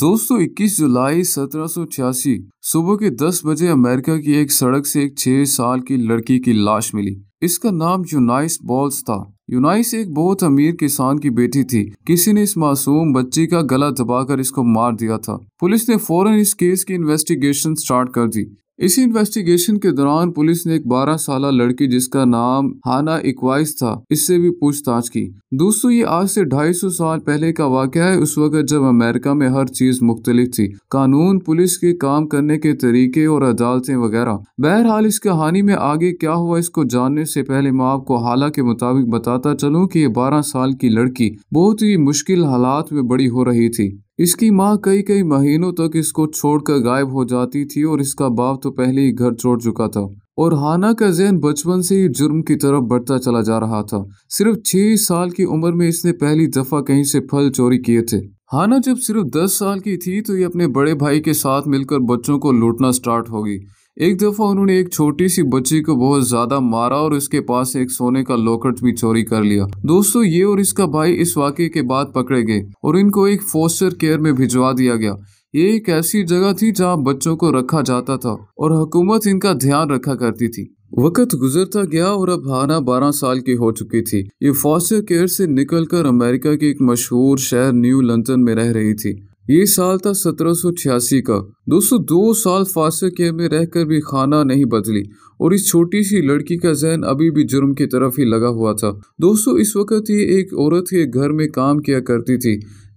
दोस्तों 21 जुलाई सत्रह सुबह के 10 बजे अमेरिका की एक सड़क से एक 6 साल की लड़की की लाश मिली इसका नाम यूनाइस बॉल्स था यूनाइस एक बहुत अमीर किसान की बेटी थी किसी ने इस मासूम बच्ची का गला दबाकर इसको मार दिया था पुलिस ने फौरन इस केस की इन्वेस्टिगेशन स्टार्ट कर दी इसी इन्वेस्टिगेशन के दौरान पुलिस ने एक 12 साल लड़की जिसका नाम हाना इक्वाइस था इससे भी पूछताछ की दोस्तों ये आज से 250 साल पहले का वाक्य है उस वक्त जब अमेरिका में हर चीज मुख्तलिफ थी कानून पुलिस के काम करने के तरीके और अदालतें वगैरह बहरहाल इस कहानी में आगे क्या हुआ इसको जानने से पहले मैं आपको हाला के मुताबिक बताता चलूँ की ये बारह साल की लड़की बहुत ही मुश्किल हालात में बड़ी हो रही थी इसकी माँ कई कई महीनों तक इसको छोड़कर गायब हो जाती थी और इसका बाप तो पहले ही घर छोड़ चुका था और हाना का जहन बचपन से ही जुर्म की तरफ बढ़ता चला जा रहा था सिर्फ छह साल की उम्र में इसने पहली दफा कहीं से फल चोरी किए थे हाना जब सिर्फ दस साल की थी तो ये अपने बड़े भाई के साथ मिलकर बच्चों को लूटना स्टार्ट होगी एक दफ़ा उन्होंने एक छोटी सी बच्ची को बहुत ज़्यादा मारा और उसके पास एक सोने का लॉकेट भी चोरी कर लिया दोस्तों ये और इसका भाई इस वाक्य के बाद पकड़े गए और इनको एक फोस्टर केयर में भिजवा दिया गया ये एक ऐसी जगह थी जहाँ बच्चों को रखा जाता था और हुकूमत इनका ध्यान रखा करती थी वक्त गुजरता गया और अब हाना बारह साल की हो चुकी थी ये फॉस्टर केयर से निकलकर अमेरिका के एक मशहूर शहर न्यू लंदन में रह रही थी ये साल था 1786 का दोस्तों दो साल फांसे के में रहकर भी खाना नहीं बदली और इस छोटी सी लड़की का जहन अभी भी जुर्म की तरफ ही लगा हुआ था दोस्तों इस वक्त ये एक औरत के घर में काम किया करती थी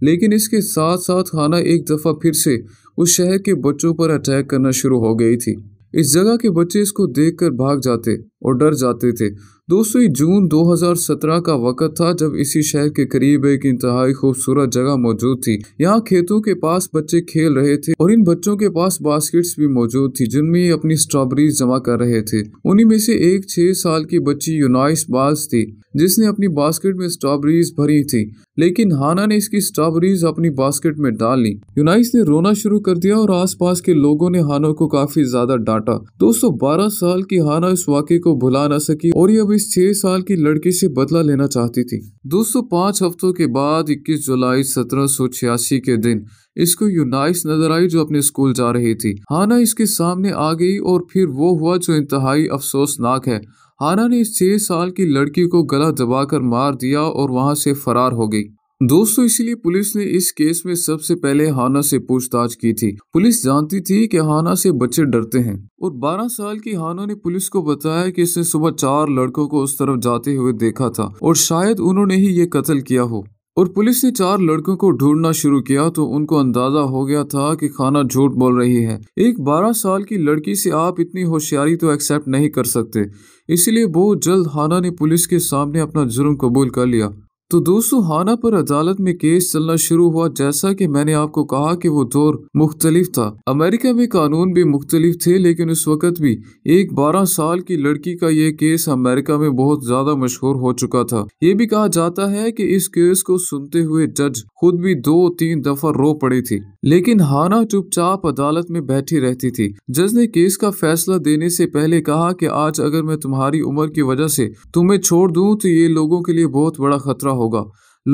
लेकिन इसके साथ साथ खाना एक दफ़ा फिर से उस शहर के बच्चों पर अटैक करना शुरू हो गई थी इस जगह के बच्चे इसको देखकर भाग जाते और डर जाते थे दोस्तों ये जून 2017 का वक़्त था जब इसी शहर के करीब एक इंतहाई खूबसूरत जगह मौजूद थी यहाँ खेतों के पास बच्चे खेल रहे थे और इन बच्चों के पास बास्केट्स भी मौजूद थी जिनमें ये अपनी स्ट्रॉबेरीज जमा कर रहे थे उन्हीं में से एक छह साल की बच्ची यूनाइस बाज थी जिसने अपनी बास्केट में स्ट्रॉबेरीज भरी थी लेकिन हाना ने इसकी स्ट्रॉबेरीज अपनी बास्केट में डाल ली यूनाइस ने रोना शुरू कर दिया और आसपास के लोगों ने हाना को काफी ज्यादा डांटा दोस्तों 12 साल की हाना इस वाक्य को भुला ना सकी और ये अब इस छह साल की लड़की से बदला लेना चाहती थी दोस्तों पांच हफ्तों के बाद 21 जुलाई सत्रह के दिन इसको यूनाइस नजर आई जो अपने स्कूल जा रही थी हाना इसके सामने आ गई और फिर वो हुआ जो इंतहाई अफसोसनाक है हाना ने इस छह साल की लड़की को गला दबाकर मार दिया और वहां से फरार हो गई दोस्तों इसीलिए पुलिस ने इस केस में सबसे पहले हाना से पूछताछ की थी पुलिस जानती थी कि हाना से बच्चे डरते हैं और 12 साल की हाना ने पुलिस को बताया कि इसने सुबह चार लड़कों को उस तरफ जाते हुए देखा था और शायद उन्होंने ही ये कत्ल किया हो और पुलिस ने चार लड़कों को ढूंढना शुरू किया तो उनको अंदाजा हो गया था कि खाना झूठ बोल रही है एक 12 साल की लड़की से आप इतनी होशियारी तो एक्सेप्ट नहीं कर सकते इसलिए बहुत जल्द हाना ने पुलिस के सामने अपना जुर्म कबूल कर लिया तो दोस्तों हाना पर अदालत में केस चलना शुरू हुआ जैसा कि मैंने आपको कहा कि वो दौर मुख्तलिफ था अमेरिका में कानून भी मुख्तलिफ थे लेकिन उस वक़्त भी एक बारह साल की लड़की का ये केस अमेरिका में बहुत ज़्यादा मशहूर हो चुका था ये भी कहा जाता है कि इस केस को सुनते हुए जज खुद भी दो तीन दफा रो पड़ी थी लेकिन हाना चुपचाप अदालत में बैठी रहती थी जज ने केस का फैसला देने से पहले कहा कि आज अगर मैं तुम्हारी उम्र की वजह से तुम्हें छोड़ दूँ तो ये लोगों के लिए बहुत बड़ा खतरा होगा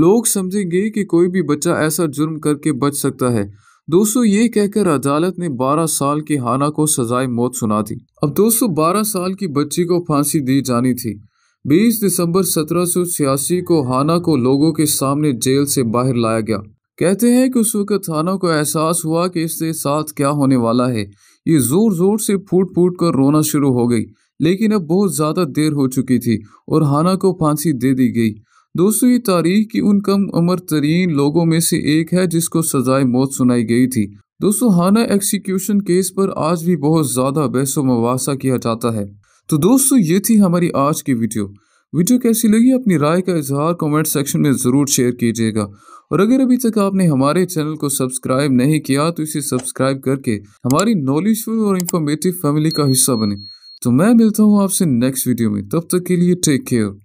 लोग समझेंगे कि कोई भी बच्चा ऐसा जुर्म करके बच सकता है दोस्तों ये कहकर अदालत ने 12 साल की हाना को सजाए मौत सुना दी अब दोस्तों 12 साल की बच्ची को फांसी दी जानी थी 20 दिसंबर सत्रह को हाना को लोगों के सामने जेल से बाहर लाया गया कहते हैं कि उस वक्त हाना को एहसास हुआ कि इसके साथ क्या होने वाला है ये जोर जोर से फूट फूट कर रोना शुरू हो गई लेकिन अब बहुत ज़्यादा देर हो चुकी थी और हाना को फांसी दे दी गई दोस्तों ये तारीख की उन कम उम्र तरीन लोगों में से एक है जिसको सजाए मौत सुनाई गई थी दोस्तों हाना एक्सिक्यूशन केस पर आज भी बहुत ज़्यादा बहसो मुबासा किया जाता है तो दोस्तों ये थी हमारी आज की वीडियो वीडियो कैसी लगी अपनी राय का इजहार कमेंट सेक्शन में ज़रूर शेयर कीजिएगा और अगर अभी तक आपने हमारे चैनल को सब्सक्राइब नहीं किया तो इसे सब्सक्राइब करके हमारी नॉलेजफुल और इंफॉर्मेटिव फैमिली का हिस्सा बने तो मैं मिलता हूँ आपसे नेक्स्ट वीडियो में तब तक के लिए टेक केयर